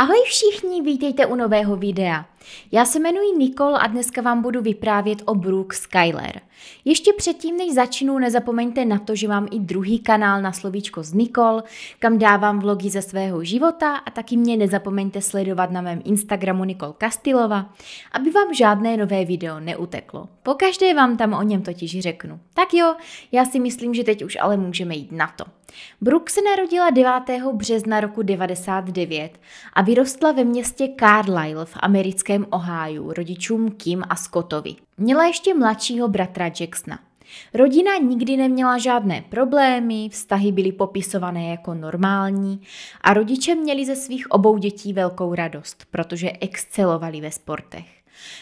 Ahoj všichni, vítejte u nového videa. Já se jmenuji Nikol a dneska vám budu vyprávět o Brooke Skyler. Ještě předtím, než začnu, nezapomeňte na to, že mám i druhý kanál na slovíčko z Nikol, kam dávám vlogy ze svého života a taky mě nezapomeňte sledovat na mém Instagramu Nikol Kastilova, aby vám žádné nové video neuteklo. Pokaždé vám tam o něm totiž řeknu. Tak jo, já si myslím, že teď už ale můžeme jít na to. Brooke se narodila 9. března roku 99 a vyrostla ve městě Carlisle v americké americkém Oháju rodičům Kim a Scottovi. Měla ještě mladšího bratra Jacksona. Rodina nikdy neměla žádné problémy, vztahy byly popisované jako normální a rodiče měli ze svých obou dětí velkou radost, protože excelovali ve sportech.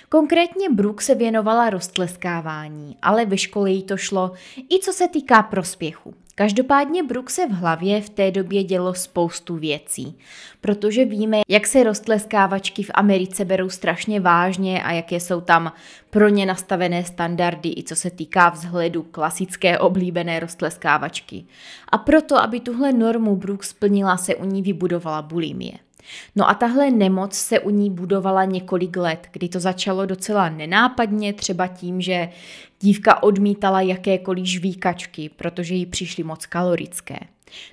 Konkrétně Brooke se věnovala rostleskávání, ale ve škole jí to šlo i co se týká prospěchu. Každopádně se v hlavě v té době dělo spoustu věcí, protože víme, jak se rostleskávačky v Americe berou strašně vážně a jaké jsou tam pro ně nastavené standardy, i co se týká vzhledu klasické oblíbené rostleskávačky. A proto, aby tuhle normu Brooks splnila, se u ní vybudovala bulimie. No a tahle nemoc se u ní budovala několik let, kdy to začalo docela nenápadně, třeba tím, že dívka odmítala jakékoliv žvíkačky, protože jí přišly moc kalorické.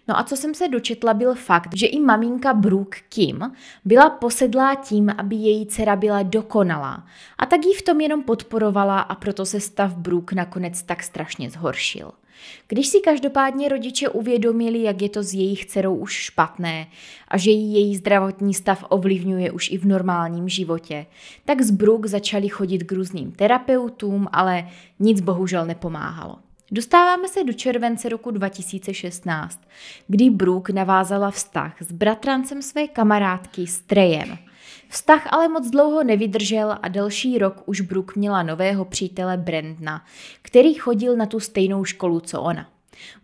No a co jsem se dočetla, byl fakt, že i maminka Brooke Kim byla posedlá tím, aby její dcera byla dokonalá. A tak jí v tom jenom podporovala a proto se stav Brooke nakonec tak strašně zhoršil. Když si každopádně rodiče uvědomili, jak je to s jejich dcerou už špatné a že jí její zdravotní stav ovlivňuje už i v normálním životě, tak z Bruk začali chodit k různým terapeutům, ale nic bohužel nepomáhalo. Dostáváme se do července roku 2016, kdy Brooke navázala vztah s bratrancem své kamarádky Strejem – Vztah ale moc dlouho nevydržel a další rok už Brooke měla nového přítele Brandna, který chodil na tu stejnou školu, co ona.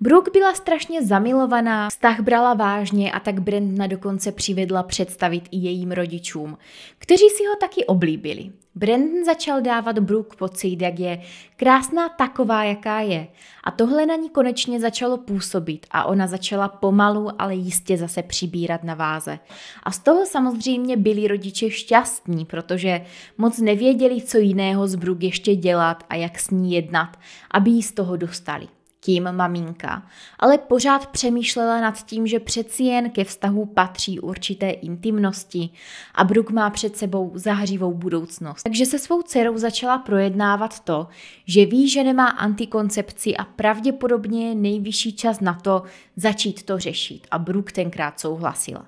Brooke byla strašně zamilovaná, vztah brala vážně a tak Brandna dokonce přivedla představit i jejím rodičům, kteří si ho taky oblíbili. Brandon začal dávat Brooke pocit, jak je krásná taková, jaká je. A tohle na ní konečně začalo působit a ona začala pomalu, ale jistě zase přibírat na váze. A z toho samozřejmě byli rodiče šťastní, protože moc nevěděli, co jiného z Brooke ještě dělat a jak s ní jednat, aby ji z toho dostali tím maminka, ale pořád přemýšlela nad tím, že přeci jen ke vztahu patří určité intimnosti a Brooke má před sebou zahřivou budoucnost. Takže se svou dcerou začala projednávat to, že ví, že nemá antikoncepci a pravděpodobně je nejvyšší čas na to začít to řešit a Brooke tenkrát souhlasila.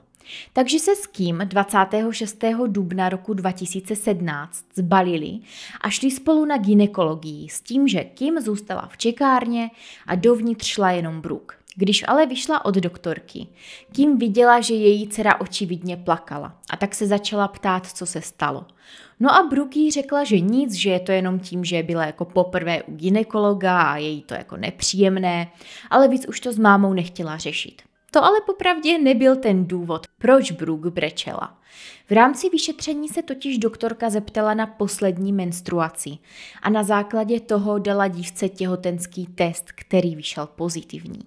Takže se s kým 26. dubna roku 2017 zbalili a šli spolu na ginekologii s tím, že Kim zůstala v čekárně a dovnitř šla jenom Brooke. Když ale vyšla od doktorky, Kim viděla, že její dcera očividně plakala a tak se začala ptát, co se stalo. No a Brooke jí řekla, že nic, že je to jenom tím, že byla jako poprvé u ginekologa a její to jako nepříjemné, ale víc už to s mámou nechtěla řešit. To ale popravdě nebyl ten důvod, proč Brooke brečela. V rámci vyšetření se totiž doktorka zeptala na poslední menstruaci a na základě toho dala dívce těhotenský test, který vyšel pozitivní.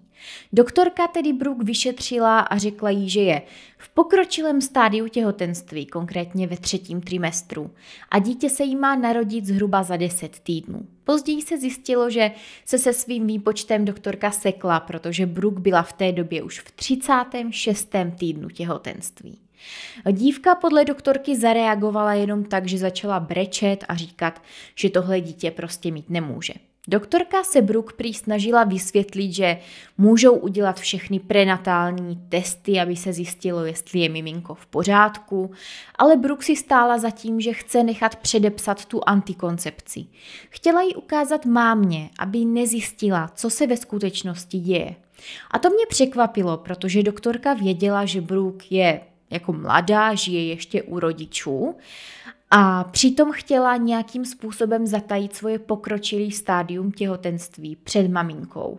Doktorka tedy Brooke vyšetřila a řekla jí, že je v pokročilém stádiu těhotenství, konkrétně ve třetím trimestru, a dítě se jí má narodit zhruba za 10 týdnů. Později se zjistilo, že se se svým výpočtem doktorka sekla, protože Brooke byla v té době už v 36. týdnu těhotenství. Dívka podle doktorky zareagovala jenom tak, že začala brečet a říkat, že tohle dítě prostě mít nemůže. Doktorka se Brooke prý snažila vysvětlit, že můžou udělat všechny prenatální testy, aby se zjistilo, jestli je miminko v pořádku, ale Brooke si stála za tím, že chce nechat předepsat tu antikoncepci. Chtěla ji ukázat mámě, aby nezjistila, co se ve skutečnosti děje. A to mě překvapilo, protože doktorka věděla, že Brooke je jako mladá, žije ještě u rodičů a přitom chtěla nějakým způsobem zatajit svoje pokročilé stádium těhotenství před maminkou.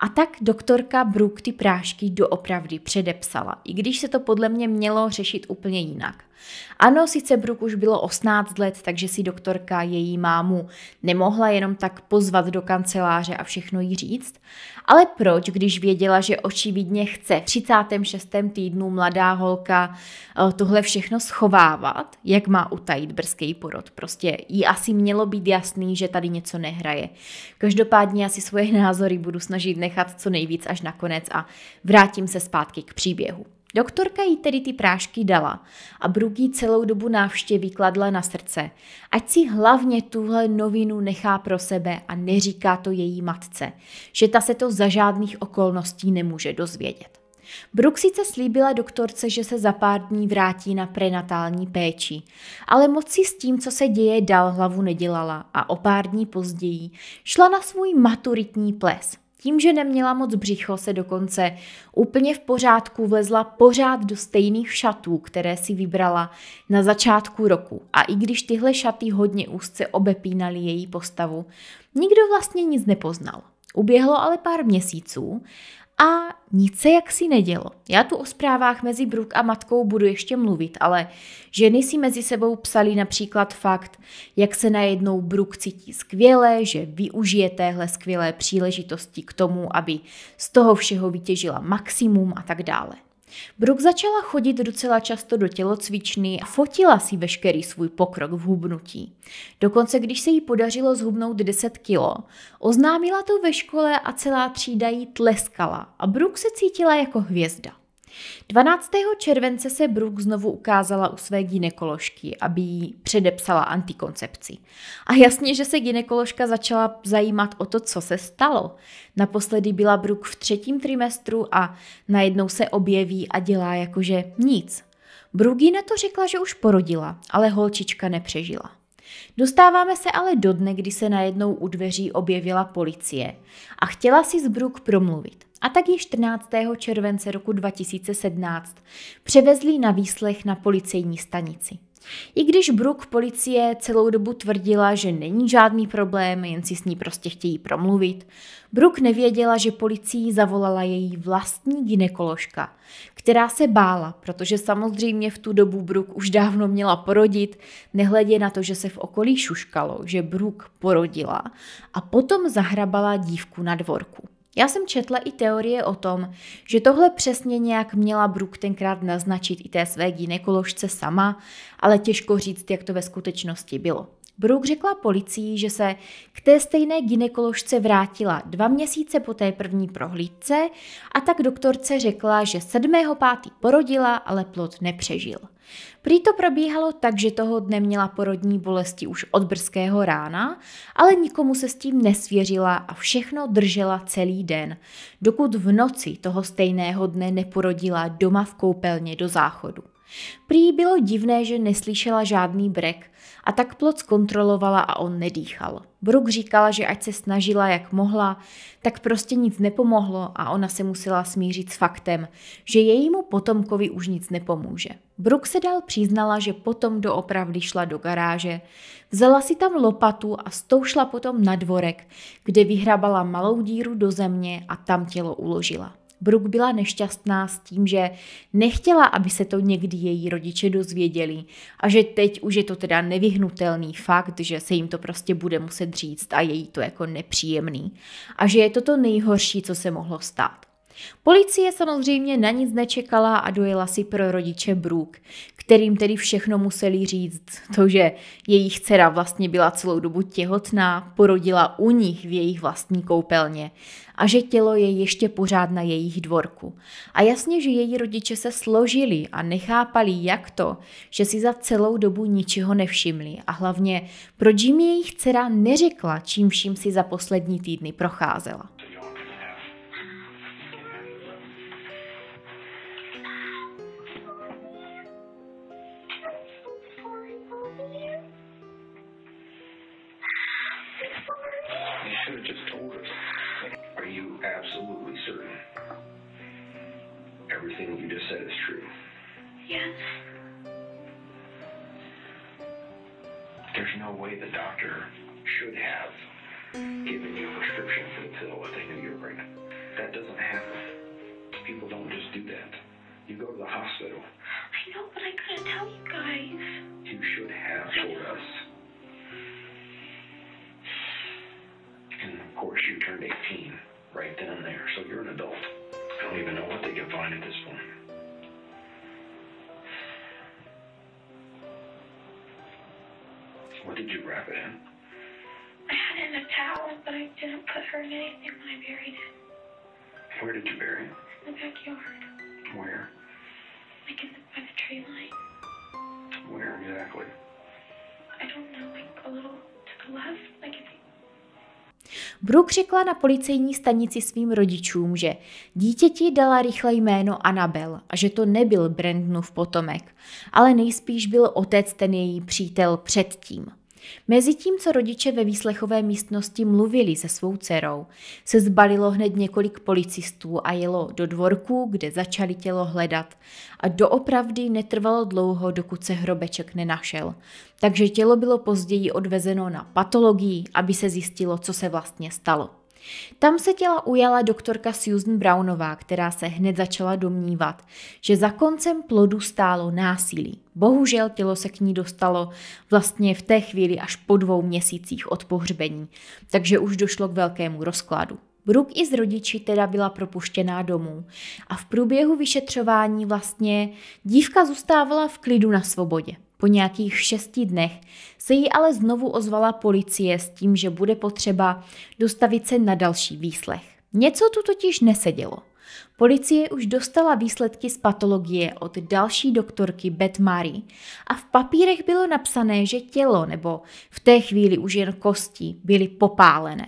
A tak doktorka Brooke ty prášky doopravdy předepsala, i když se to podle mě mělo řešit úplně jinak. Ano, sice Brooke už bylo 18 let, takže si doktorka její mámu nemohla jenom tak pozvat do kanceláře a všechno jí říct, ale proč, když věděla, že očividně chce v 36. týdnu mladá holka eh, tohle všechno schovávat, jak má utajit brzký porod. Prostě jí asi mělo být jasný, že tady něco nehraje. Každopádně asi svoje názory budu snažit nechat co nejvíc až nakonec a vrátím se zpátky k příběhu. Doktorka jí tedy ty prášky dala a Brugý celou dobu návštěvy kladla na srdce, ať si hlavně tuhle novinu nechá pro sebe a neříká to její matce, že ta se to za žádných okolností nemůže dozvědět. Brug sice slíbila doktorce, že se za pár dní vrátí na prenatální péči, ale moc si s tím, co se děje, dal hlavu nedělala a o pár dní později šla na svůj maturitní ples – tím, že neměla moc břicho, se dokonce úplně v pořádku vlezla pořád do stejných šatů, které si vybrala na začátku roku. A i když tyhle šaty hodně úzce obepínaly její postavu, nikdo vlastně nic nepoznal. Uběhlo ale pár měsíců a nic se jaksi nedělo. Já tu o zprávách mezi Brooke a matkou budu ještě mluvit, ale ženy si mezi sebou psali například fakt, jak se najednou Brooke cítí skvěle, že využije téhle skvělé příležitosti k tomu, aby z toho všeho vytěžila maximum a tak dále. Brooke začala chodit docela často do tělocvičny a fotila si veškerý svůj pokrok v hubnutí. Dokonce když se jí podařilo zhubnout 10 kilo, oznámila to ve škole a celá třída jí tleskala a Brooke se cítila jako hvězda. 12. července se Brooke znovu ukázala u své ginekoložky, aby jí předepsala antikoncepci. A jasně, že se ginekoložka začala zajímat o to, co se stalo. Naposledy byla Brooke v třetím trimestru a najednou se objeví a dělá jakože nic. Brooke na to řekla, že už porodila, ale holčička nepřežila. Dostáváme se ale do dne, kdy se najednou u dveří objevila policie a chtěla si z Brooke promluvit a tak ji 14. července roku 2017 převezli na výslech na policejní stanici. I když Brooke policie celou dobu tvrdila, že není žádný problém, jen si s ní prostě chtějí promluvit, Brooke nevěděla, že policii zavolala její vlastní ginekoložka, která se bála, protože samozřejmě v tu dobu Brooke už dávno měla porodit, nehledě na to, že se v okolí šuškalo, že Brooke porodila a potom zahrabala dívku na dvorku. Já jsem četla i teorie o tom, že tohle přesně nějak měla Brooke tenkrát naznačit i té své ginekoložce sama, ale těžko říct, jak to ve skutečnosti bylo. Brooke řekla policii, že se k té stejné ginekoložce vrátila dva měsíce po té první prohlídce a tak doktorce řekla, že 7.5. porodila, ale plod nepřežil. Prý to probíhalo tak, že toho dne měla porodní bolesti už od brzkého rána, ale nikomu se s tím nesvěřila a všechno držela celý den, dokud v noci toho stejného dne neporodila doma v koupelně do záchodu. Prý bylo divné, že neslyšela žádný brek, a tak plod kontrolovala a on nedýchal. Brooke říkala, že ať se snažila, jak mohla, tak prostě nic nepomohlo a ona se musela smířit s faktem, že jejímu potomkovi už nic nepomůže. Brooke se dál přiznala, že potom doopravdy šla do garáže, vzala si tam lopatu a stoušla potom na dvorek, kde vyhrabala malou díru do země a tam tělo uložila. Brooke byla nešťastná s tím, že nechtěla, aby se to někdy její rodiče dozvěděli a že teď už je to teda nevyhnutelný fakt, že se jim to prostě bude muset říct a je jí to jako nepříjemný a že je to to nejhorší, co se mohlo stát. Policie samozřejmě na nic nečekala a dojela si pro rodiče Brůk, kterým tedy všechno museli říct. To, že jejich dcera vlastně byla celou dobu těhotná, porodila u nich v jejich vlastní koupelně a že tělo je ještě pořád na jejich dvorku. A jasně, že její rodiče se složili a nechápali jak to, že si za celou dobu ničeho nevšimli a hlavně proč jim jejich dcera neřekla, čím vším si za poslední týdny procházela. everything you just said is true? Yes. There's no way the doctor should have given you a prescription for the pill if they knew you were pregnant. That doesn't happen. People don't just do that. You go to the hospital. I know, but I couldn't tell you guys. You should have told us. And of course, you turned 18 right then and there, so you're an adult don't even know what they can find at this point. What did you wrap it in? I had it in a towel, but I didn't put her in anything when I buried it. Where did you bury it? In the backyard. Where? Like in the, by the tree line. Where exactly? I don't know, like a little to the left, like if you Brooke řekla na policejní stanici svým rodičům, že dítěti dala rychle jméno Anabel a že to nebyl Brandonův potomek, ale nejspíš byl otec ten její přítel předtím. Mezitím, co rodiče ve výslechové místnosti mluvili se svou dcerou, se zbalilo hned několik policistů a jelo do dvorku, kde začali tělo hledat. A doopravdy netrvalo dlouho, dokud se hrobeček nenašel. Takže tělo bylo později odvezeno na patologii, aby se zjistilo, co se vlastně stalo. Tam se těla ujala doktorka Susan Brownová, která se hned začala domnívat, že za koncem plodu stálo násilí. Bohužel tělo se k ní dostalo vlastně v té chvíli až po dvou měsících od pohřbení, takže už došlo k velkému rozkladu. Brooke i z rodiči teda byla propuštěná domů a v průběhu vyšetřování vlastně dívka zůstávala v klidu na svobodě. Po nějakých šesti dnech se jí ale znovu ozvala policie s tím, že bude potřeba dostavit se na další výslech. Něco tu totiž nesedělo. Policie už dostala výsledky z patologie od další doktorky Beth Mary a v papírech bylo napsané, že tělo nebo v té chvíli už jen kosti byly popálené.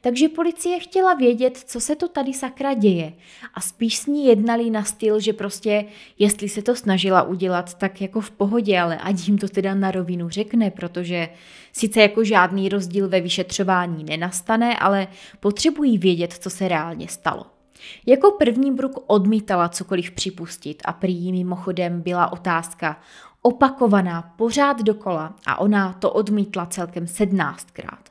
Takže policie chtěla vědět, co se to tady sakra děje a spíš s ní jednali na styl, že prostě jestli se to snažila udělat, tak jako v pohodě, ale ať jim to teda na rovinu řekne, protože sice jako žádný rozdíl ve vyšetřování nenastane, ale potřebují vědět, co se reálně stalo. Jako první bruk odmítala cokoliv připustit a prý mimochodem byla otázka opakovaná pořád dokola a ona to odmítla celkem sedmnáctkrát.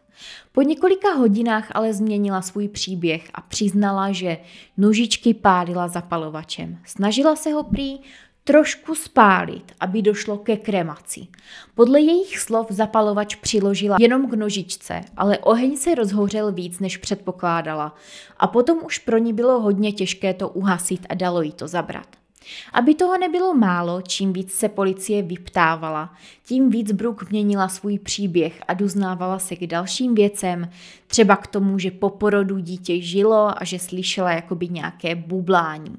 Po několika hodinách ale změnila svůj příběh a přiznala, že nožičky pálila zapalovačem. Snažila se ho prý trošku spálit, aby došlo ke kremaci. Podle jejich slov zapalovač přiložila jenom k nožičce, ale oheň se rozhořel víc, než předpokládala a potom už pro ní bylo hodně těžké to uhasit a dalo jí to zabrat. Aby toho nebylo málo, čím víc se policie vyptávala, tím víc Brooke měnila svůj příběh a doznávala se k dalším věcem, třeba k tomu, že po porodu dítě žilo a že slyšela jakoby nějaké bublání.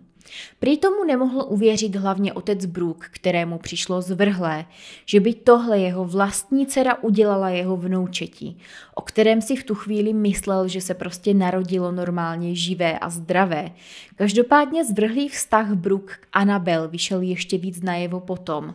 Prý tomu nemohl uvěřit hlavně otec Brook, kterému přišlo zvrhlé, že by tohle jeho vlastní dcera udělala jeho vnoučetí, o kterém si v tu chvíli myslel, že se prostě narodilo normálně živé a zdravé. Každopádně zvrhlý vztah Brook k Anabel vyšel ještě víc najevo potom.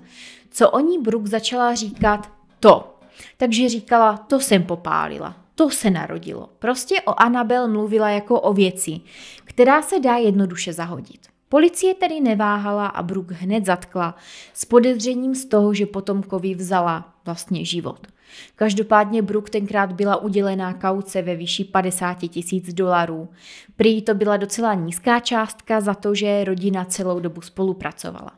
Co o ní Brook začala říkat to. Takže říkala, to jsem popálila, to se narodilo. Prostě o Anabel mluvila jako o věci, která se dá jednoduše zahodit. Policie tedy neváhala a Brooke hned zatkla s podezřením z toho, že potomkovi vzala vlastně život. Každopádně Brooke tenkrát byla udělená kauce ve výši 50 tisíc dolarů. Prý to byla docela nízká částka za to, že rodina celou dobu spolupracovala.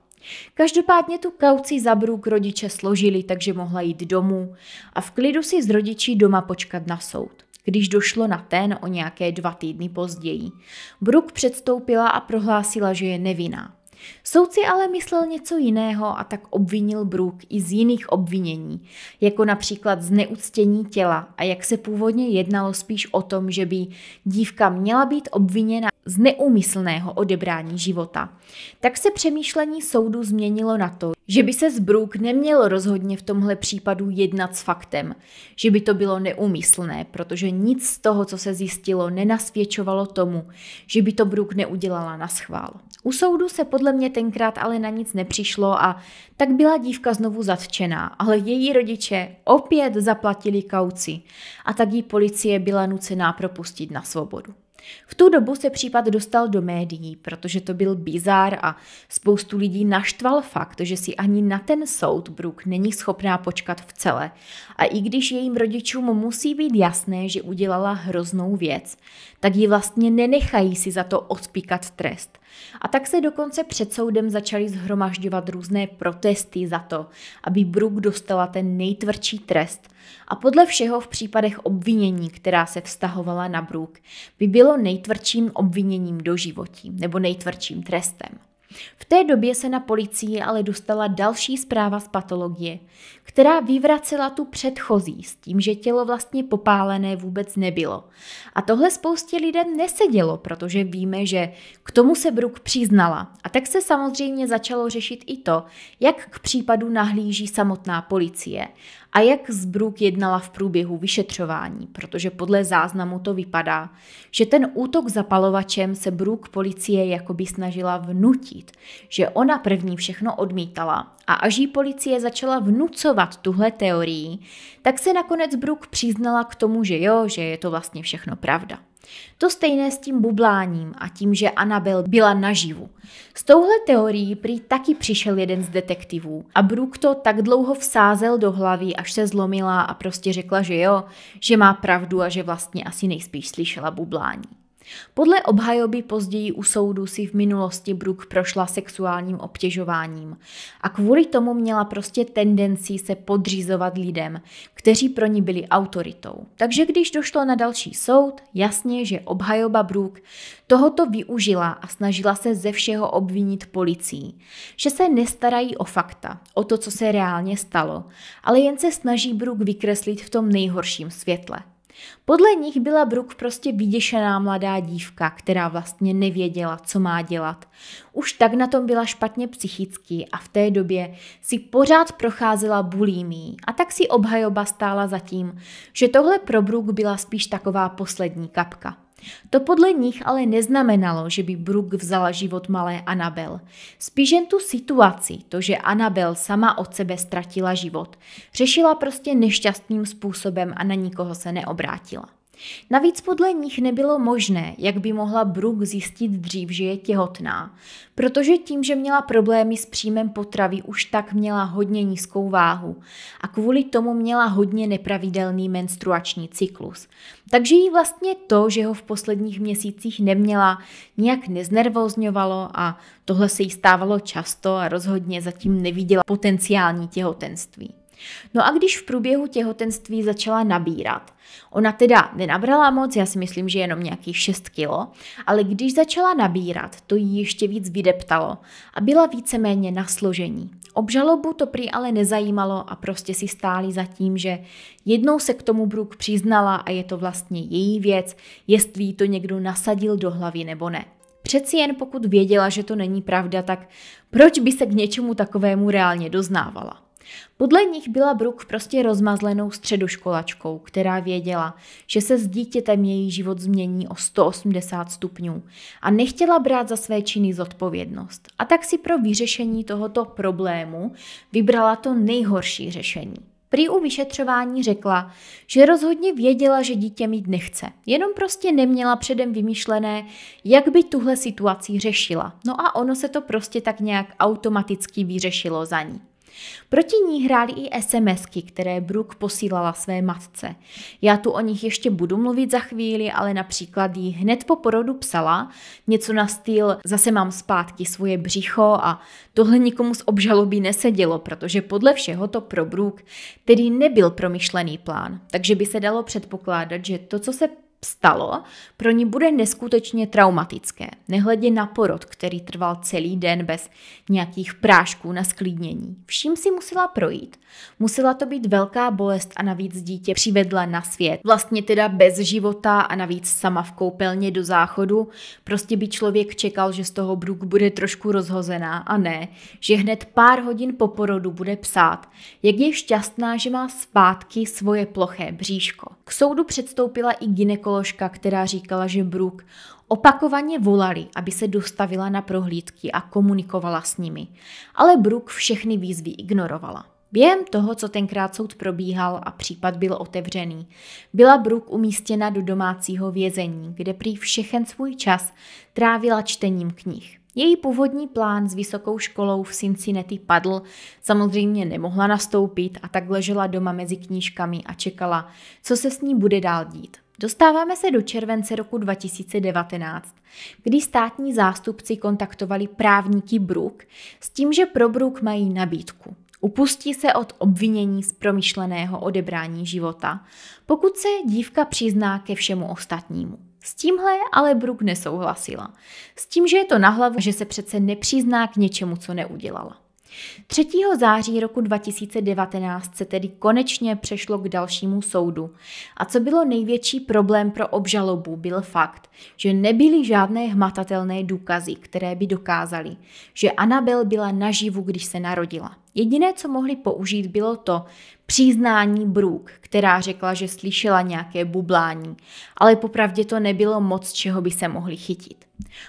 Každopádně tu kauci za Brook rodiče složili, takže mohla jít domů a v klidu si s rodiči doma počkat na soud když došlo na ten o nějaké dva týdny později. Brooke předstoupila a prohlásila, že je nevinná. Soudci ale myslel něco jiného a tak obvinil Brooke i z jiných obvinění, jako například zneuctění těla a jak se původně jednalo spíš o tom, že by dívka měla být obviněna z neúmyslného odebrání života. Tak se přemýšlení soudu změnilo na to, že by se Zbruk neměl rozhodně v tomhle případu jednat s faktem, že by to bylo neúmyslné, protože nic z toho, co se zjistilo, nenasvědčovalo tomu, že by to Bruk neudělala na schvál. U soudu se podle mě tenkrát ale na nic nepřišlo a tak byla dívka znovu zatčená, ale její rodiče opět zaplatili kauci a tak ji policie byla nucená propustit na svobodu. V tu dobu se případ dostal do médií, protože to byl bizár a spoustu lidí naštval fakt, že si ani na ten soud Brooke není schopná počkat v celé. A i když jejím rodičům musí být jasné, že udělala hroznou věc, tak ji vlastně nenechají si za to odpíkat trest. A tak se dokonce před soudem začaly zhromažďovat různé protesty za to, aby Brooke dostala ten nejtvrdší trest. A podle všeho v případech obvinění, která se vztahovala na Brooke, by bylo nejtvrdším obviněním do životí nebo nejtvrdším trestem. V té době se na policii ale dostala další zpráva z patologie, která vyvracela tu předchozí s tím, že tělo vlastně popálené vůbec nebylo. A tohle spoustě lidem nesedělo, protože víme, že k tomu se Brooke přiznala. A tak se samozřejmě začalo řešit i to, jak k případu nahlíží samotná policie a jak Zbruk jednala v průběhu vyšetřování, protože podle záznamu to vypadá, že ten útok zapalovačem se Bruk policie jakoby snažila vnutit, že ona první všechno odmítala a až jí policie začala vnucovat tuhle teorii, tak se nakonec Bruk přiznala k tomu, že jo, že je to vlastně všechno pravda. To stejné s tím bubláním a tím, že Anabel byla naživu. S touhle teorií prý taky přišel jeden z detektivů a Brooke to tak dlouho vsázel do hlavy, až se zlomila a prostě řekla, že jo, že má pravdu a že vlastně asi nejspíš slyšela bublání. Podle obhajoby později u soudu si v minulosti Brooke prošla sexuálním obtěžováním a kvůli tomu měla prostě tendenci se podřizovat lidem, kteří pro ní byli autoritou. Takže když došlo na další soud, jasně, že obhajoba Brooke tohoto využila a snažila se ze všeho obvinit policii, že se nestarají o fakta, o to, co se reálně stalo, ale jen se snaží Brooke vykreslit v tom nejhorším světle. Podle nich byla Brooke prostě vyděšená mladá dívka, která vlastně nevěděla, co má dělat. Už tak na tom byla špatně psychicky a v té době si pořád procházela bulímí a tak si obhajoba stála za tím, že tohle pro Brooke byla spíš taková poslední kapka. To podle nich ale neznamenalo, že by Brooke vzala život malé Anabel. Spíš jen tu situaci, to, že Anabel sama od sebe ztratila život, řešila prostě nešťastným způsobem a na nikoho se neobrátila. Navíc podle nich nebylo možné, jak by mohla Brooke zjistit dřív, že je těhotná, protože tím, že měla problémy s příjmem potravy, už tak měla hodně nízkou váhu a kvůli tomu měla hodně nepravidelný menstruační cyklus. Takže jí vlastně to, že ho v posledních měsících neměla, nijak neznervozňovalo a tohle se jí stávalo často a rozhodně zatím neviděla potenciální těhotenství. No a když v průběhu těhotenství začala nabírat, ona teda nenabrala moc, já si myslím, že jenom nějakých 6 kilo, ale když začala nabírat, to ji ještě víc vydeptalo a byla víceméně na složení. Obžalobu to prý ale nezajímalo a prostě si stáli za tím, že jednou se k tomu Bruk přiznala a je to vlastně její věc, jestli jí to někdo nasadil do hlavy nebo ne. Přeci jen pokud věděla, že to není pravda, tak proč by se k něčemu takovému reálně doznávala? Podle nich byla Brooke prostě rozmazlenou středoškolačkou, která věděla, že se s dítětem její život změní o 180 stupňů a nechtěla brát za své činy zodpovědnost. A tak si pro vyřešení tohoto problému vybrala to nejhorší řešení. Prý u vyšetřování řekla, že rozhodně věděla, že dítě mít nechce, jenom prostě neměla předem vymyšlené, jak by tuhle situaci řešila. No a ono se to prostě tak nějak automaticky vyřešilo za ní. Proti ní hrály i SMSky, které Brooke posílala své matce. Já tu o nich ještě budu mluvit za chvíli, ale například jí hned po porodu psala něco na styl zase mám zpátky svoje břicho a tohle nikomu z obžaloby nesedělo, protože podle všeho to pro Brooke tedy nebyl promyšlený plán, takže by se dalo předpokládat, že to, co se stalo, pro ní bude neskutečně traumatické, nehledě na porod, který trval celý den bez nějakých prášků na sklidnění. Vším si musela projít, musela to být velká bolest a navíc dítě přivedla na svět, vlastně teda bez života a navíc sama v koupelně do záchodu, prostě by člověk čekal, že z toho Bruk bude trošku rozhozená a ne, že hned pár hodin po porodu bude psát, jak je šťastná, že má zpátky svoje ploché bříško. K soudu předstoupila i ginekolog ekoložka, která říkala, že Brooke opakovaně volali, aby se dostavila na prohlídky a komunikovala s nimi. Ale Brooke všechny výzvy ignorovala. Během toho, co tenkrát soud probíhal a případ byl otevřený, byla Brooke umístěna do domácího vězení, kde prý všechen svůj čas trávila čtením knih. Její původní plán s vysokou školou v Cincinnati padl, samozřejmě nemohla nastoupit a tak ležela doma mezi knížkami a čekala, co se s ní bude dál dít. Dostáváme se do července roku 2019, kdy státní zástupci kontaktovali právníky Brook s tím, že pro Brook mají nabídku. Upustí se od obvinění z promyšleného odebrání života, pokud se dívka přizná ke všemu ostatnímu. S tímhle ale Brook nesouhlasila. S tím, že je to na hlavu, že se přece nepřizná k něčemu, co neudělala. 3. září roku 2019 se tedy konečně přešlo k dalšímu soudu. A co bylo největší problém pro obžalobu, byl fakt, že nebyly žádné hmatatelné důkazy, které by dokázaly, že Anabel byla naživu, když se narodila. Jediné, co mohli použít, bylo to přiznání Brůk, která řekla, že slyšela nějaké bublání, ale popravdě to nebylo moc, čeho by se mohli chytit.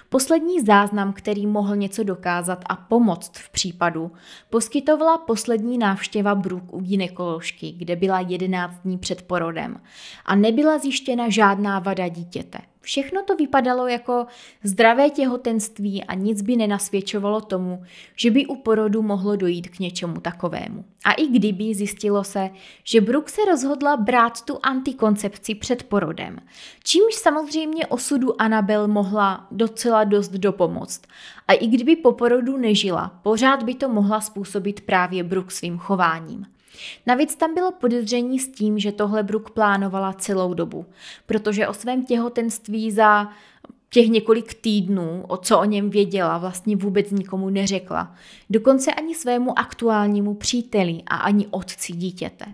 Poslední záznam, který mohl něco dokázat a pomoct v případu, poskytovala poslední návštěva Bruk u ginekoložky, kde byla 11 dní před porodem a nebyla zjištěna žádná vada dítěte. Všechno to vypadalo jako zdravé těhotenství a nic by nenasvědčovalo tomu, že by u porodu mohlo dojít k něčemu takovému. A i kdyby zjistilo se, že Brook se rozhodla brát tu antikoncepci před porodem, čímž samozřejmě osudu Anabel mohla docela dost dopomoct. A i kdyby po porodu nežila, pořád by to mohla způsobit právě Brooke svým chováním. Navíc tam bylo podezření s tím, že tohle bruk plánovala celou dobu, protože o svém těhotenství za těch několik týdnů, o co o něm věděla, vlastně vůbec nikomu neřekla. Dokonce ani svému aktuálnímu příteli a ani otci dítěte.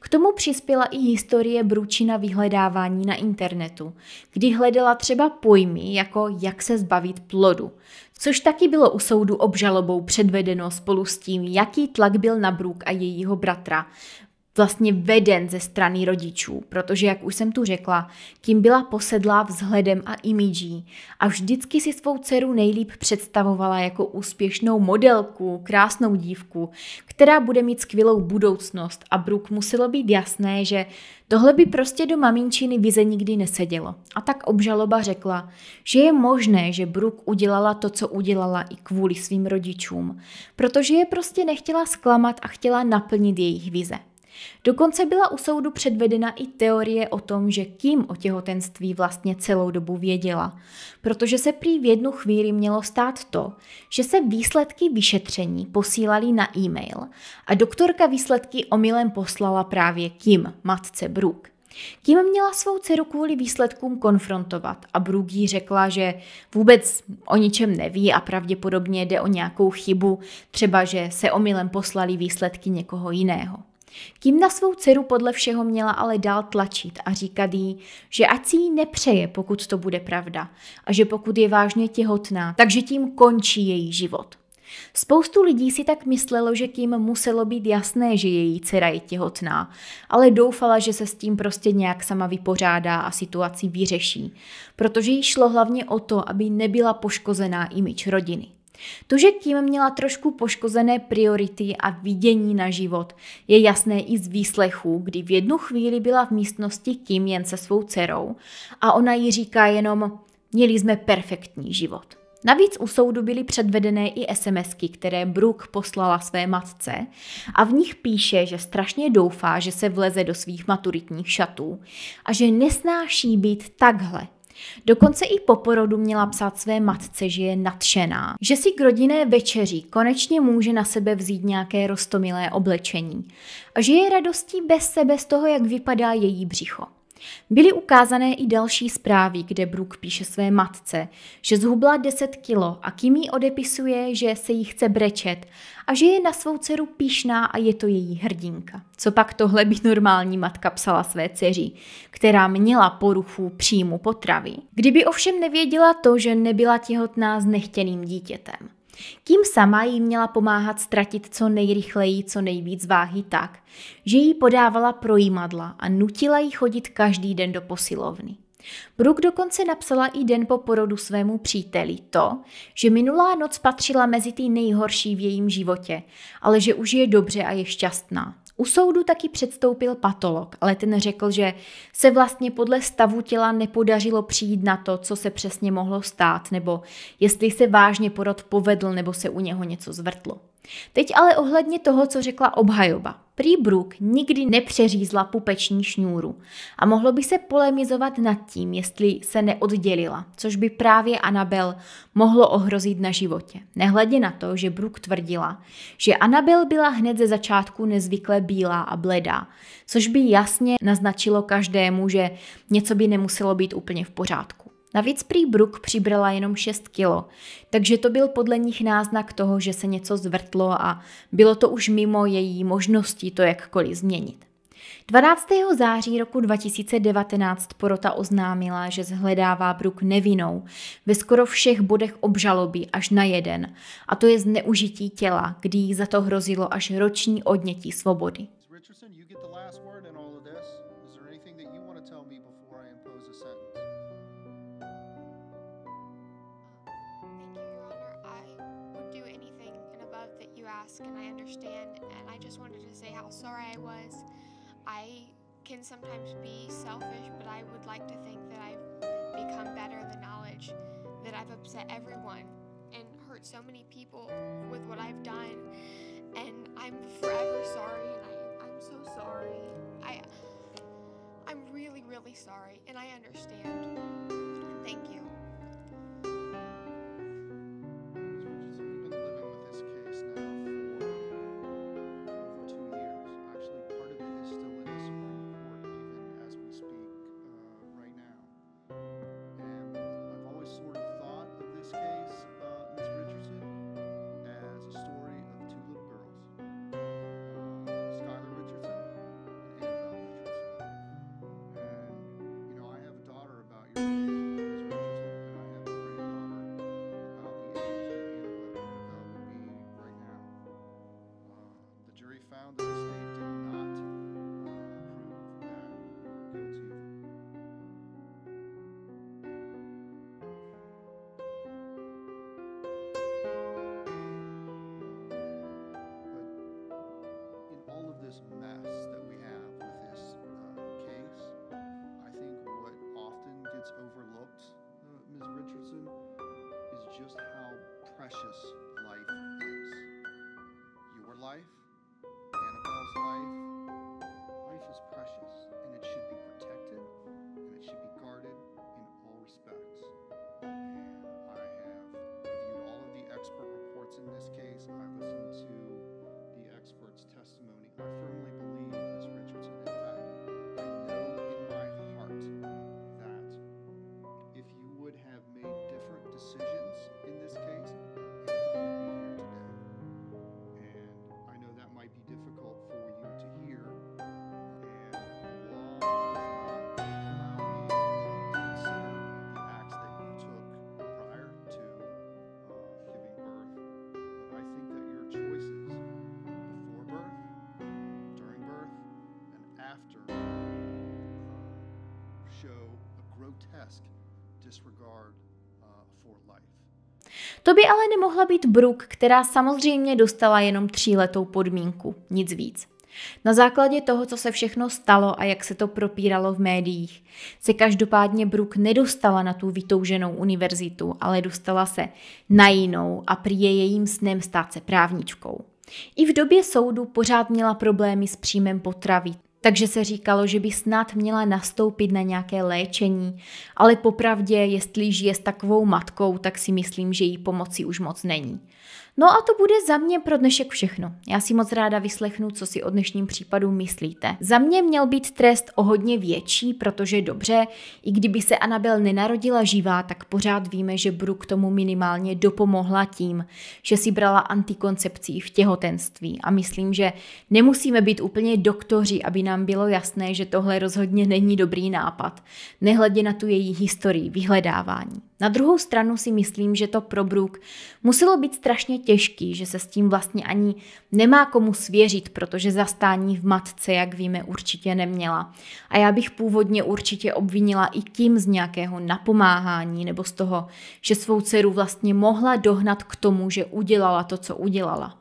K tomu přispěla i historie Bručina vyhledávání na internetu, kdy hledala třeba pojmy jako jak se zbavit plodu, což taky bylo u soudu obžalobou předvedeno spolu s tím, jaký tlak byl na Bruk a jejího bratra vlastně veden ze strany rodičů, protože, jak už jsem tu řekla, kým byla posedlá vzhledem a imidží a vždycky si svou dceru nejlíp představovala jako úspěšnou modelku, krásnou dívku, která bude mít skvělou budoucnost a Brooke muselo být jasné, že tohle by prostě do maminčiny vize nikdy nesedělo. A tak obžaloba řekla, že je možné, že Brooke udělala to, co udělala i kvůli svým rodičům, protože je prostě nechtěla zklamat a chtěla naplnit jejich vize. Dokonce byla u soudu předvedena i teorie o tom, že Kim o těhotenství vlastně celou dobu věděla, protože se prý v jednu chvíli mělo stát to, že se výsledky vyšetření posílaly na e-mail a doktorka výsledky omylem poslala právě Kim, matce Brooke. Kim měla svou dceru kvůli výsledkům konfrontovat a Brooke jí řekla, že vůbec o ničem neví a pravděpodobně jde o nějakou chybu, třeba že se omylem poslali výsledky někoho jiného. Kým na svou dceru podle všeho měla ale dál tlačit a říkat jí, že ať si jí nepřeje, pokud to bude pravda a že pokud je vážně těhotná, takže tím končí její život. Spoustu lidí si tak myslelo, že Kim muselo být jasné, že její dcera je těhotná, ale doufala, že se s tím prostě nějak sama vypořádá a situaci vyřeší, protože jí šlo hlavně o to, aby nebyla poškozená imič rodiny. To, že Kim měla trošku poškozené priority a vidění na život, je jasné i z výslechu, kdy v jednu chvíli byla v místnosti Kim jen se svou dcerou a ona jí říká jenom, měli jsme perfektní život. Navíc u soudu byly předvedené i SMSky, které Brooke poslala své matce a v nich píše, že strašně doufá, že se vleze do svých maturitních šatů a že nesnáší být takhle Dokonce i po porodu měla psát své matce, že je nadšená, že si k rodinné večeři konečně může na sebe vzít nějaké rostomilé oblečení a že je radostí bez sebe z toho, jak vypadá její břicho. Byly ukázané i další zprávy, kde Brooke píše své matce, že zhubla 10 kilo a Kimi odepisuje, že se jí chce brečet a že je na svou dceru píšná a je to její hrdinka. Co pak tohle by normální matka psala své dceři, která měla poruchu příjmu potravy, kdyby ovšem nevěděla to, že nebyla těhotná s nechtěným dítětem. Tím sama jí měla pomáhat ztratit co nejrychleji, co nejvíc váhy tak, že jí podávala projímadla a nutila jí chodit každý den do posilovny. Brooke dokonce napsala i den po porodu svému příteli to, že minulá noc patřila mezi ty nejhorší v jejím životě, ale že už je dobře a je šťastná. U soudu taky předstoupil patolog, ale ten řekl, že se vlastně podle stavu těla nepodařilo přijít na to, co se přesně mohlo stát, nebo jestli se vážně porod povedl, nebo se u něho něco zvrtlo. Teď ale ohledně toho, co řekla obhajoba. Prý Brook nikdy nepřeřízla pupeční šňůru a mohlo by se polemizovat nad tím, jestli se neoddělila, což by právě Anabel mohlo ohrozit na životě. Nehledě na to, že Brook tvrdila, že Anabel byla hned ze začátku nezvykle bílá a bledá, což by jasně naznačilo každému, že něco by nemuselo být úplně v pořádku. Navíc prý Brooke přibrala jenom 6 kilo, takže to byl podle nich náznak toho, že se něco zvrtlo a bylo to už mimo její možností to jakkoliv změnit. 12. září roku 2019 porota oznámila, že zhledává Bruk nevinou ve skoro všech bodech obžaloby až na jeden, a to je zneužití těla, kdy jí za to hrozilo až roční odnětí svobody. ask and I understand. And I just wanted to say how sorry I was. I can sometimes be selfish, but I would like to think that I've become better in the knowledge that I've upset everyone and hurt so many people with what I've done. And I'm forever sorry, and I, I'm so sorry. I, I'm really, really sorry, and I understand. thank you. found that the state did not uh, prove that guilty But in all of this mess that we have with this uh, case, I think what often gets overlooked, uh, Ms. Richardson, is just how precious decision. To by ale nemohla být Brooke, která samozřejmě dostala jenom tříletou podmínku, nic víc. Na základě toho, co se všechno stalo a jak se to propíralo v médiích, se každopádně Brooke nedostala na tu vytouženou univerzitu, ale dostala se na jinou a prý je jejím snem stát se právničkou. I v době soudu pořád měla problémy s příjmem potravy, takže se říkalo, že by snad měla nastoupit na nějaké léčení, ale popravdě, jestli žije s takovou matkou, tak si myslím, že jí pomoci už moc není. No a to bude za mě pro dnešek všechno. Já si moc ráda vyslechnu, co si o dnešním případu myslíte. Za mě měl být trest o hodně větší, protože dobře, i kdyby se Anabel nenarodila živá, tak pořád víme, že Brooke tomu minimálně dopomohla tím, že si brala antikoncepcí v těhotenství. A myslím, že nemusíme být úplně doktoři, aby nám bylo jasné, že tohle rozhodně není dobrý nápad. Nehledě na tu její historii vyhledávání. Na druhou stranu si myslím, že to pro Brooke muselo být strašně těžký, že se s tím vlastně ani nemá komu svěřit, protože zastání v matce, jak víme, určitě neměla. A já bych původně určitě obvinila i tím z nějakého napomáhání nebo z toho, že svou dceru vlastně mohla dohnat k tomu, že udělala to, co udělala.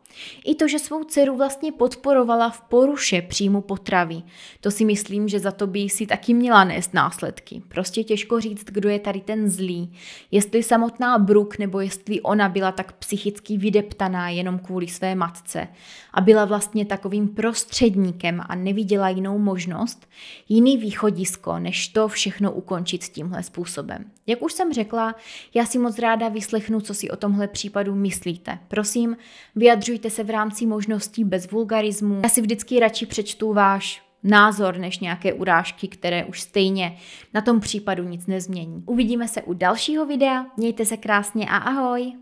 I to, že svou dceru vlastně podporovala v poruše příjmu potravy, to si myslím, že za to by si taky měla nést následky. Prostě těžko říct, kdo je tady ten zlý. Jestli samotná Brooke, nebo jestli ona byla tak psychicky vydeptaná jenom kvůli své matce a byla vlastně takovým prostředníkem a neviděla jinou možnost, jiný východisko, než to všechno ukončit tímhle způsobem. Jak už jsem řekla, já si moc ráda vyslechnu, co si o tomhle případu myslíte. Prosím, vyjadřujte se v rámci možností bez vulgarismu. Já si vždycky radši přečtu váš názor než nějaké urážky, které už stejně na tom případu nic nezmění. Uvidíme se u dalšího videa, mějte se krásně a ahoj!